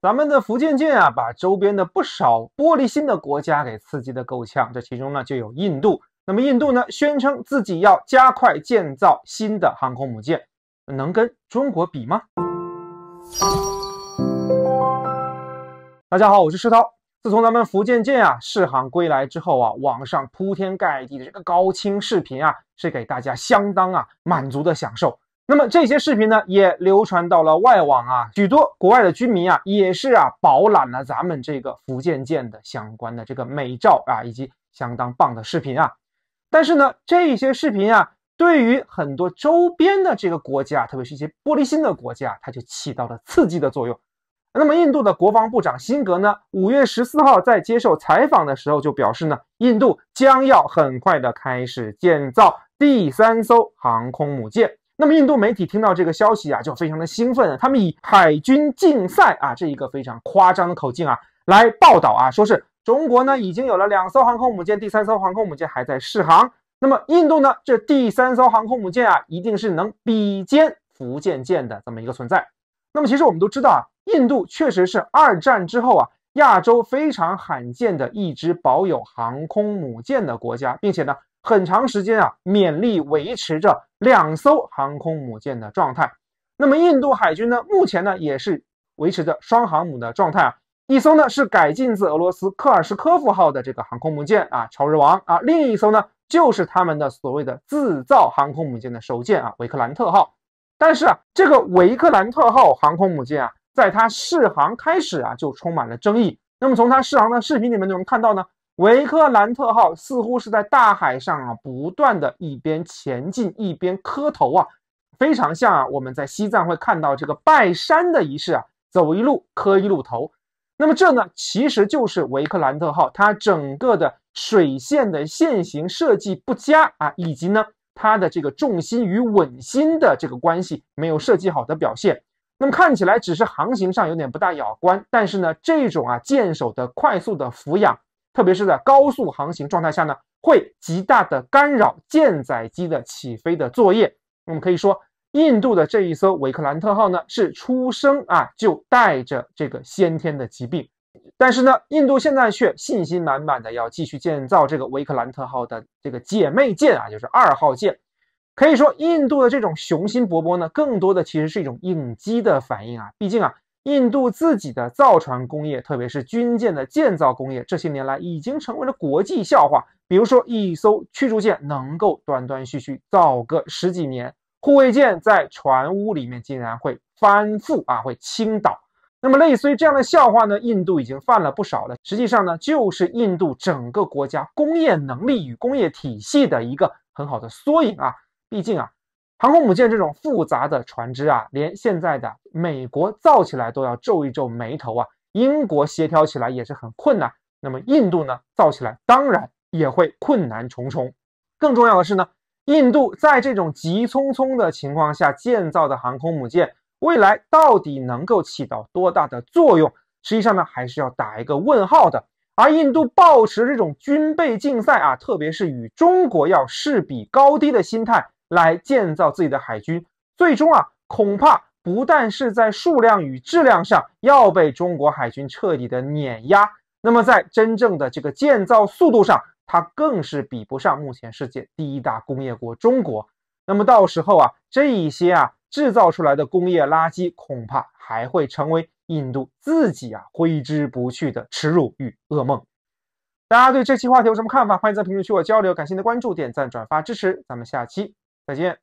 咱们的福建舰啊，把周边的不少玻璃心的国家给刺激的够呛，这其中呢就有印度。那么印度呢，宣称自己要加快建造新的航空母舰，能跟中国比吗？大家好，我是石涛。自从咱们福建舰啊试航归来之后啊，网上铺天盖地的这个高清视频啊，是给大家相当啊满足的享受。那么这些视频呢，也流传到了外网啊，许多国外的军民啊，也是啊饱览了咱们这个福建舰的相关的这个美照啊，以及相当棒的视频啊。但是呢，这些视频啊，对于很多周边的这个国家特别是一些玻璃心的国家它就起到了刺激的作用。那么印度的国防部长辛格呢，五月十四号在接受采访的时候就表示呢，印度将要很快的开始建造第三艘航空母舰。那么印度媒体听到这个消息啊，就非常的兴奋。他们以海军竞赛啊这一个非常夸张的口径啊来报道啊，说是中国呢已经有了两艘航空母舰，第三艘航空母舰还在试航。那么印度呢，这第三艘航空母舰啊，一定是能比肩福建舰的这么一个存在。那么其实我们都知道啊，印度确实是二战之后啊亚洲非常罕见的一支保有航空母舰的国家，并且呢。很长时间啊，勉力维持着两艘航空母舰的状态。那么印度海军呢，目前呢也是维持着双航母的状态啊。一艘呢是改进自俄罗斯科尔什科夫号的这个航空母舰啊，朝日王啊，另一艘呢就是他们的所谓的自造航空母舰的首舰啊，维克兰特号。但是啊，这个维克兰特号航空母舰啊，在它试航开始啊就充满了争议。那么从它试航的视频里面就能看到呢。维克兰特号似乎是在大海上啊，不断的一边前进一边磕头啊，非常像啊，我们在西藏会看到这个拜山的仪式啊，走一路磕一路头。那么这呢，其实就是维克兰特号它整个的水线的线型设计不佳啊，以及呢它的这个重心与稳心的这个关系没有设计好的表现。那么看起来只是航行上有点不大雅观，但是呢，这种啊舰首的快速的俯仰。特别是在高速航行状态下呢，会极大的干扰舰载机的起飞的作业。我们可以说，印度的这一艘维克兰特号呢，是出生啊就带着这个先天的疾病。但是呢，印度现在却信心满满的要继续建造这个维克兰特号的这个姐妹舰啊，就是二号舰。可以说，印度的这种雄心勃勃呢，更多的其实是一种应激的反应啊，毕竟啊。印度自己的造船工业，特别是军舰的建造工业，这些年来已经成为了国际笑话。比如说，一艘驱逐舰能够断断续续造个十几年，护卫舰在船坞里面竟然会翻覆啊，会倾倒。那么，类似于这样的笑话呢，印度已经犯了不少了。实际上呢，就是印度整个国家工业能力与工业体系的一个很好的缩影啊。毕竟啊。航空母舰这种复杂的船只啊，连现在的美国造起来都要皱一皱眉头啊，英国协调起来也是很困难。那么印度呢，造起来当然也会困难重重。更重要的是呢，印度在这种急匆匆的情况下建造的航空母舰，未来到底能够起到多大的作用？实际上呢，还是要打一个问号的。而印度抱持这种军备竞赛啊，特别是与中国要试比高低的心态。来建造自己的海军，最终啊，恐怕不但是在数量与质量上要被中国海军彻底的碾压，那么在真正的这个建造速度上，它更是比不上目前世界第一大工业国中国。那么到时候啊，这一些啊制造出来的工业垃圾，恐怕还会成为印度自己啊挥之不去的耻辱与噩梦。大家对这期话题有什么看法？欢迎在评论区我交流。感谢您的关注、点赞、转发、支持。咱们下期。再见。